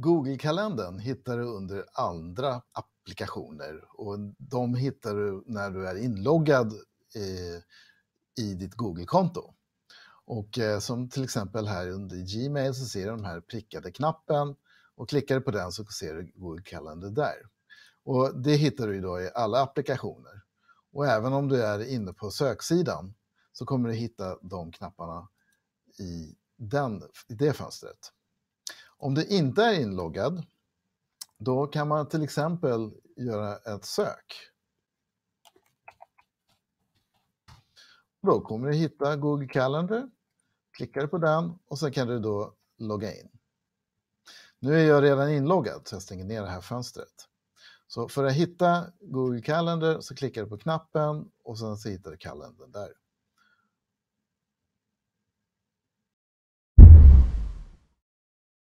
Google-kalendern hittar du under andra applikationer och de hittar du när du är inloggad eh, i, ditt Google-konto. Och eh, som till exempel här under Gmail så ser du den här prickade knappen och klickar du på den så ser du Google Calendar där. Och det hittar du då i alla applikationer. Och även om du är inne på söksidan så kommer du hitta de knapparna i, den, i det fönstret. Om du inte är inloggad, då kan man till exempel göra ett sök. Då kommer du hitta Google Calendar, klickar på den och sen kan du då logga in. Nu är jag redan inloggad så jag stänger ner det här fönstret. Så för att hitta Google Calendar så klickar du på knappen och sen så hittar du kalendern där.